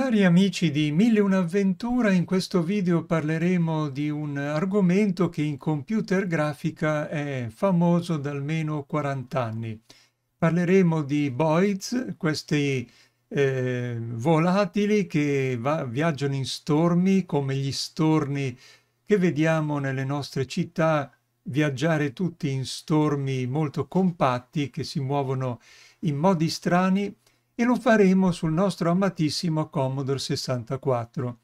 Cari amici di Mille Un'Avventura, in questo video parleremo di un argomento che in computer grafica è famoso da almeno 40 anni. Parleremo di voids, questi eh, volatili che viaggiano in stormi, come gli storni che vediamo nelle nostre città viaggiare tutti in stormi molto compatti che si muovono in modi strani e lo faremo sul nostro amatissimo Commodore 64.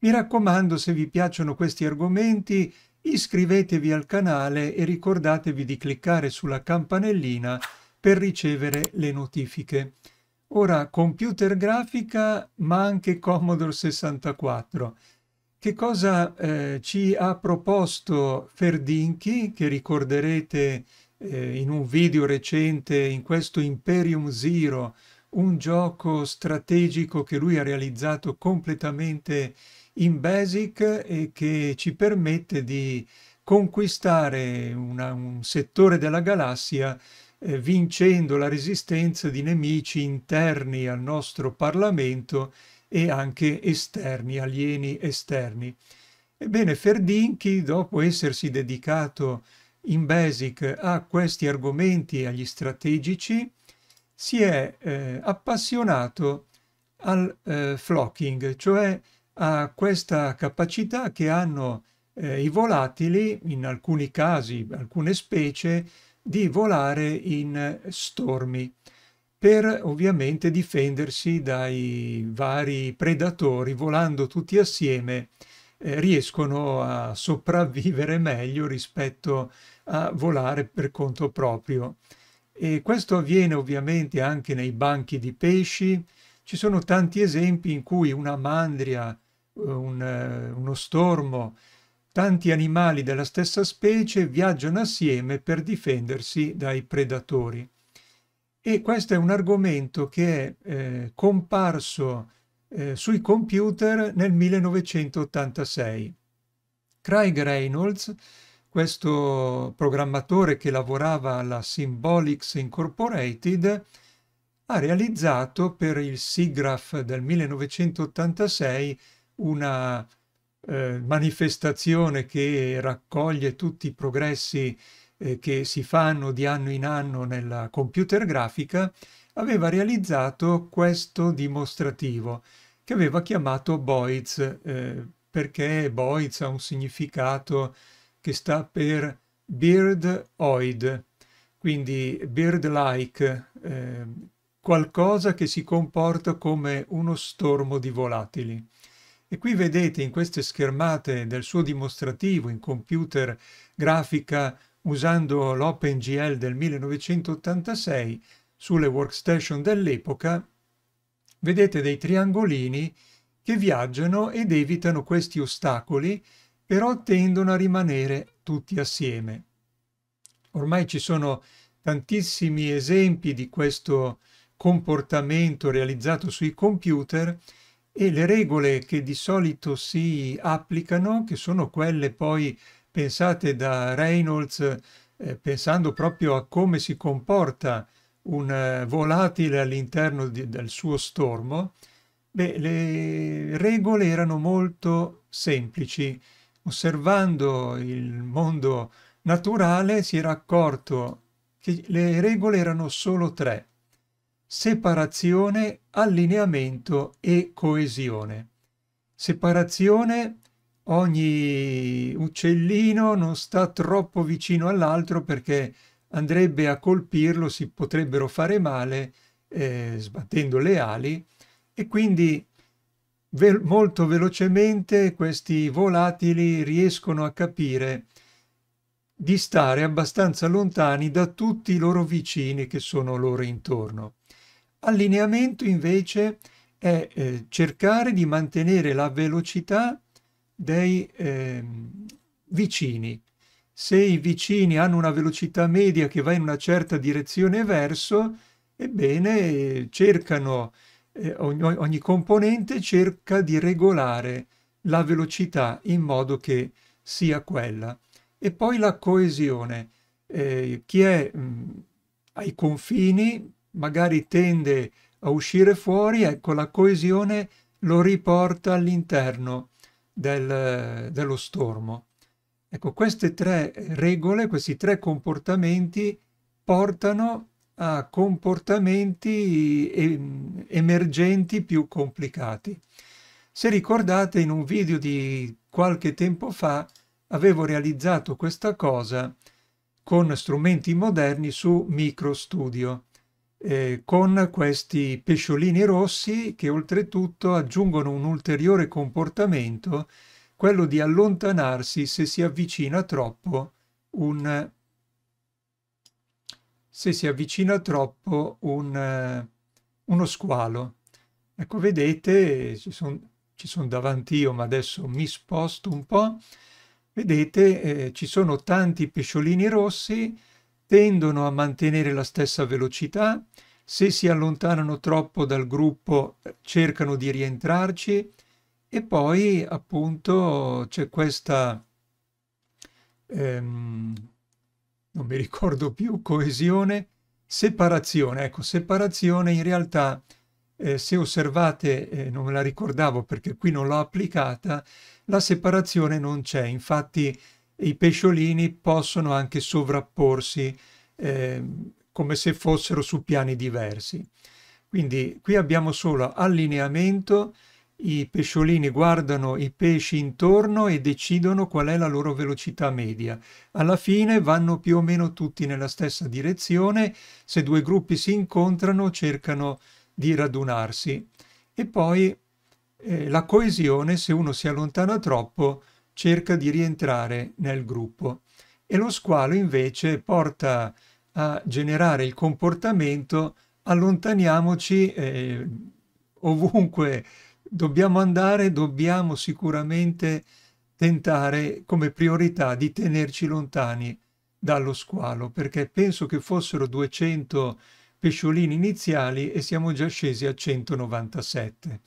Mi raccomando, se vi piacciono questi argomenti, iscrivetevi al canale e ricordatevi di cliccare sulla campanellina per ricevere le notifiche. Ora, computer grafica, ma anche Commodore 64. Che cosa eh, ci ha proposto Ferdinchi, che ricorderete eh, in un video recente in questo Imperium Zero un gioco strategico che lui ha realizzato completamente in Basic e che ci permette di conquistare una, un settore della galassia eh, vincendo la resistenza di nemici interni al nostro Parlamento e anche esterni, alieni esterni. Ebbene, Ferdinchi, dopo essersi dedicato in Basic a questi argomenti e agli strategici, si è eh, appassionato al eh, flocking, cioè a questa capacità che hanno eh, i volatili, in alcuni casi, alcune specie, di volare in stormi per ovviamente difendersi dai vari predatori, volando tutti assieme eh, riescono a sopravvivere meglio rispetto a volare per conto proprio. E questo avviene ovviamente anche nei banchi di pesci. Ci sono tanti esempi in cui una mandria, eh, un, eh, uno stormo, tanti animali della stessa specie viaggiano assieme per difendersi dai predatori. E questo è un argomento che è eh, comparso eh, sui computer nel 1986. Craig Reynolds questo programmatore che lavorava alla Symbolics Incorporated ha realizzato per il SIGGRAPH del 1986 una eh, manifestazione che raccoglie tutti i progressi eh, che si fanno di anno in anno nella computer grafica, aveva realizzato questo dimostrativo che aveva chiamato Boiz eh, perché Boiz ha un significato che sta per Beard Oid, quindi beard-like, eh, qualcosa che si comporta come uno stormo di volatili. E qui vedete in queste schermate del suo dimostrativo in computer grafica usando l'OpenGL del 1986 sulle workstation dell'epoca, vedete dei triangolini che viaggiano ed evitano questi ostacoli però tendono a rimanere tutti assieme. Ormai ci sono tantissimi esempi di questo comportamento realizzato sui computer e le regole che di solito si applicano, che sono quelle poi pensate da Reynolds eh, pensando proprio a come si comporta un eh, volatile all'interno del suo stormo, beh, le regole erano molto semplici osservando il mondo naturale si era accorto che le regole erano solo tre, separazione, allineamento e coesione. Separazione, ogni uccellino non sta troppo vicino all'altro perché andrebbe a colpirlo, si potrebbero fare male eh, sbattendo le ali e quindi ve molto velocemente questi volatili riescono a capire di stare abbastanza lontani da tutti i loro vicini che sono loro intorno. Allineamento invece è eh, cercare di mantenere la velocità dei eh, vicini. Se i vicini hanno una velocità media che va in una certa direzione verso, ebbene eh, cercano eh, ogni, ogni, componente cerca di regolare la velocità in modo che sia quella. E poi la coesione. Eh, chi è mh, mm, ai confini magari tende a uscire fuori, ecco la coesione lo riporta all'interno del, dello stormo. Ecco, queste tre regole, questi tre comportamenti portano a comportamenti eh, emergenti più complicati. Se ricordate, in un video di qualche tempo fa avevo realizzato questa cosa con strumenti moderni su MicroStudio, eh, con questi pesciolini rossi che oltretutto aggiungono un ulteriore comportamento, quello di allontanarsi se si avvicina troppo un se si avvicina troppo un, eh, uno squalo. Ecco, vedete, ci sono son davanti io, ma adesso mi sposto un po'. Vedete, eh, ci sono tanti pesciolini rossi, tendono a mantenere la stessa velocità, se si allontanano troppo dal gruppo eh, cercano di rientrarci e poi appunto c'è questa ehm, non mi ricordo più, coesione, separazione. Ecco, separazione in realtà, eh, se osservate, eh, non me la ricordavo perché qui non l'ho applicata, la separazione non c'è. Infatti i pesciolini possono anche sovrapporsi eh, come se fossero su piani diversi. Quindi qui abbiamo solo allineamento, i pesciolini guardano i pesci intorno e decidono qual è la loro velocità media. Alla fine vanno più o meno tutti nella stessa direzione, se due gruppi si incontrano cercano di radunarsi. E poi eh, la coesione, se uno si allontana troppo, cerca di rientrare nel gruppo. E lo squalo invece porta a generare il comportamento allontaniamoci eh, ovunque dobbiamo andare, dobbiamo sicuramente tentare come priorità di tenerci lontani dallo squalo, perché penso che fossero 200 pesciolini iniziali e siamo già scesi a 197.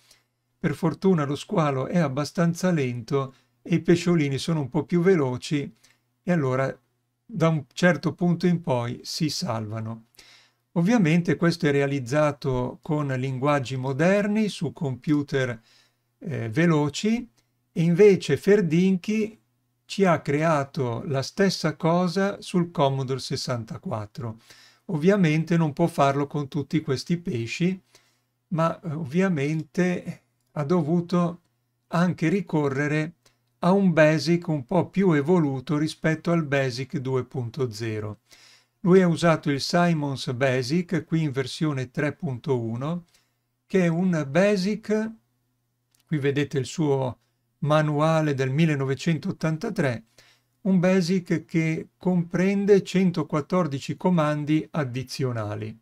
Per fortuna lo squalo è abbastanza lento e i pesciolini sono un po' più veloci e allora da un certo punto in poi si salvano. Ovviamente questo è realizzato con linguaggi moderni su computer eh, veloci e invece Ferdinchi ci ha creato la stessa cosa sul Commodore 64. Ovviamente non può farlo con tutti questi pesci, ma eh, ovviamente ha dovuto anche ricorrere a un BASIC un po' più evoluto rispetto al BASIC 2.0. Lui ha usato il Simons Basic, qui in versione 3.1, che è un basic, qui vedete il suo manuale del 1983, un basic che comprende 114 comandi addizionali.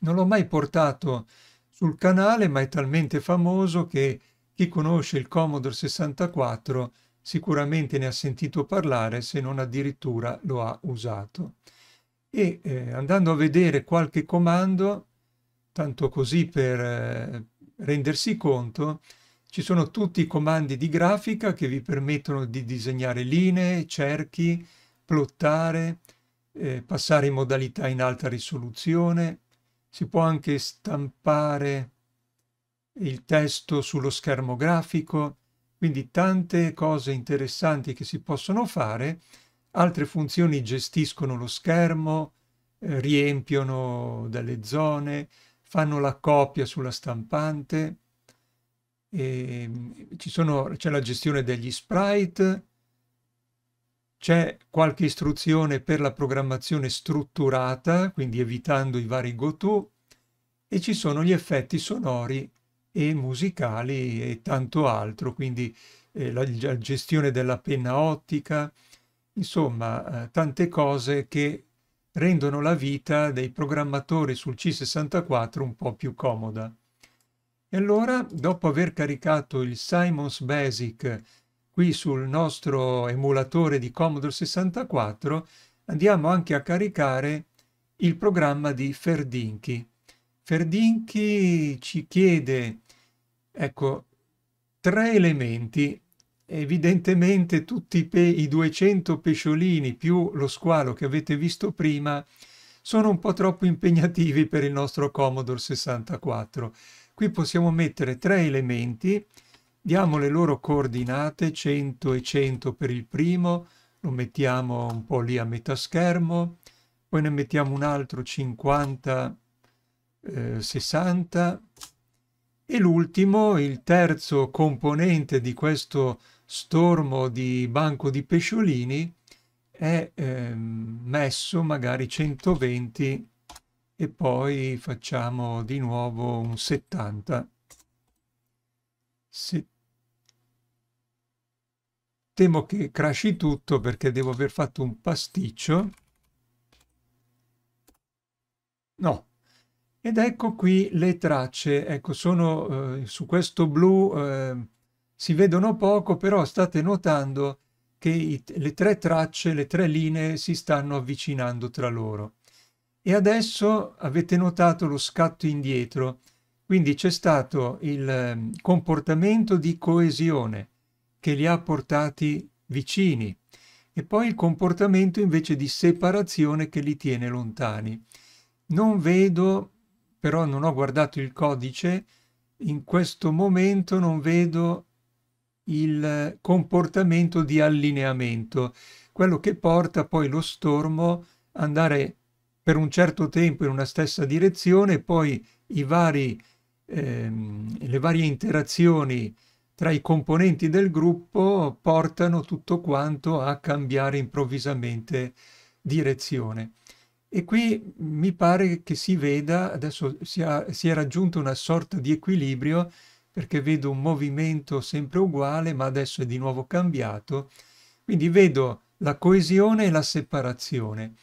Non l'ho mai portato sul canale, ma è talmente famoso che chi conosce il Commodore 64 sicuramente ne ha sentito parlare, se non addirittura lo ha usato e eh, andando a vedere qualche comando, tanto così per eh, rendersi conto, ci sono tutti i comandi di grafica che vi permettono di disegnare linee, cerchi, plottare, eh, passare in modalità in alta risoluzione, si può anche stampare il testo sullo schermo grafico, quindi tante cose interessanti che si possono fare Altre funzioni gestiscono lo schermo, eh, riempiono delle zone, fanno la copia sulla stampante, ehm, c'è la gestione degli sprite, c'è qualche istruzione per la programmazione strutturata, quindi evitando i vari go-to, e ci sono gli effetti sonori e musicali e tanto altro, quindi eh, la, la, gestione della penna ottica, Insomma, eh, tante cose che rendono la vita dei programmatori sul C64 un po' più comoda. E allora, dopo aver caricato il Simons Basic qui sul nostro emulatore di Commodore 64, andiamo anche a caricare il programma di Ferdinchi. Ferdinchi ci chiede, ecco, tre elementi evidentemente tutti i, pe i 200 pesciolini più lo squalo che avete visto prima sono un po' troppo impegnativi per il nostro Commodore 64. Qui possiamo mettere tre elementi, diamo le loro coordinate, 100 e 100 per il primo, lo mettiamo un po' lì a metà schermo, poi ne mettiamo un altro 50, eh, 60 e l'ultimo, il terzo componente di questo stormo di banco di pesciolini è ehm, messo magari 120 e poi facciamo di nuovo un 70 Se... temo che crashi tutto perché devo aver fatto un pasticcio no ed ecco qui le tracce ecco sono eh, su questo blu eh, si vedono poco, però state notando che i, le tre tracce, le tre linee si stanno avvicinando tra loro. E adesso avete notato lo scatto indietro, quindi c'è stato il ehm, comportamento di coesione che li ha portati vicini e poi il comportamento invece di separazione che li tiene lontani. Non vedo, però non ho guardato il codice, in questo momento non vedo il comportamento di allineamento, quello che porta poi lo stormo a andare per un certo tempo in una stessa direzione, poi vari, ehm, le varie interazioni tra i componenti del gruppo portano tutto quanto a cambiare improvvisamente direzione. E qui mi pare che si veda, adesso si, ha, si è raggiunto una sorta di equilibrio perché vedo un movimento sempre uguale, ma adesso è di nuovo cambiato. Quindi vedo la coesione e la separazione.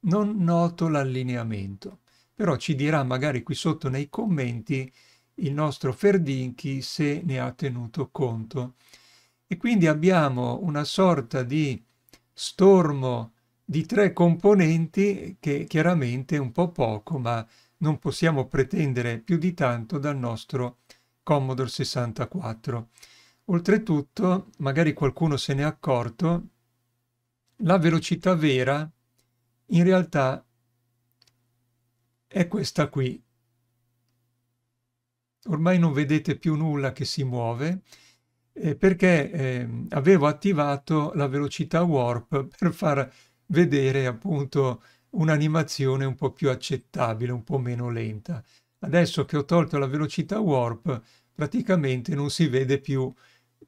Non noto l'allineamento. Però ci dirà magari qui sotto nei commenti il nostro Ferdinchi se ne ha tenuto conto. E quindi abbiamo una sorta di stormo di tre componenti che chiaramente è un po' poco, ma non possiamo pretendere più di tanto dal nostro Commodore 64. Oltretutto, magari qualcuno se ne è accorto, la velocità vera in realtà è questa qui. Ormai non vedete più nulla che si muove eh, perché eh, avevo attivato la velocità warp per far vedere appunto un'animazione un po' più accettabile, un po' meno lenta. Adesso che ho tolto la velocità warp, praticamente non si vede più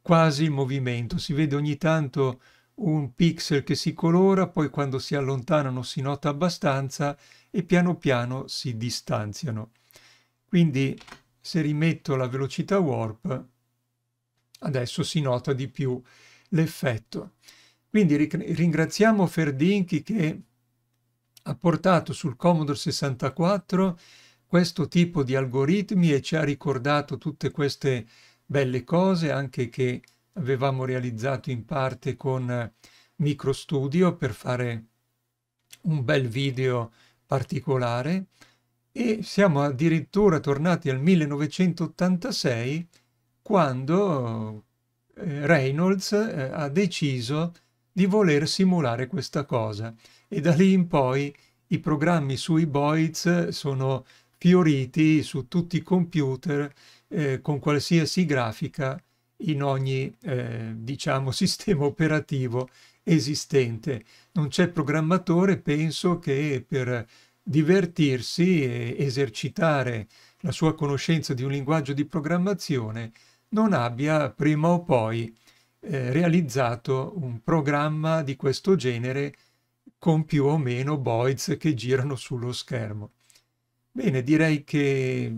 quasi il movimento, si vede ogni tanto un pixel che si colora, poi quando si allontanano si nota abbastanza e piano piano si distanziano. Quindi se rimetto la velocità warp, adesso si nota di più l'effetto. Quindi ringraziamo Ferdinchi che ha portato sul Commodore 64 questo tipo di algoritmi e ci ha ricordato tutte queste belle cose anche che avevamo realizzato in parte con eh, MicroStudio per fare un bel video particolare e siamo addirittura tornati al 1986 quando eh, Reynolds eh, ha deciso di voler simulare questa cosa e da lì in poi i programmi sui Boids sono fioriti su tutti i computer eh, con qualsiasi grafica in ogni eh, diciamo sistema operativo esistente. Non c'è programmatore, penso che per divertirsi e esercitare la sua conoscenza di un linguaggio di programmazione non abbia prima o poi eh, realizzato un programma di questo genere con più o meno voids che girano sullo schermo. Bene, direi che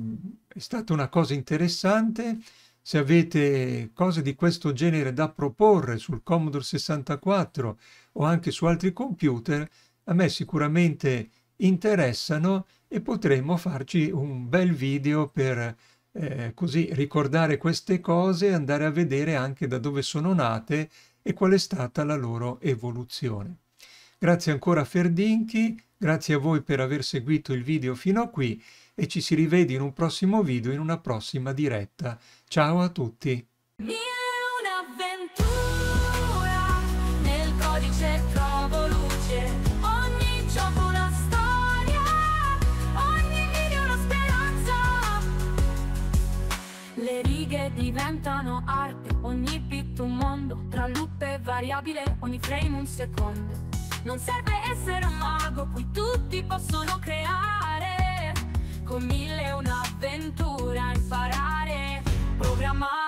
è stata una cosa interessante. Se avete cose di questo genere da proporre sul Commodore 64 o anche su altri computer, a me sicuramente interessano e potremmo farci un bel video per eh, così ricordare queste cose e andare a vedere anche da dove sono nate e qual è stata la loro evoluzione. Grazie ancora a Ferdinchi, grazie a voi per aver seguito il video fino a qui e ci si rivede in un prossimo video, in una prossima diretta. Ciao a tutti! diventano arte, ogni bit un mondo, tra luppe variabile, ogni frame un secondo. Non serve essere un mago, qui tutti possono creare Con mille un'avventura imparare, programmare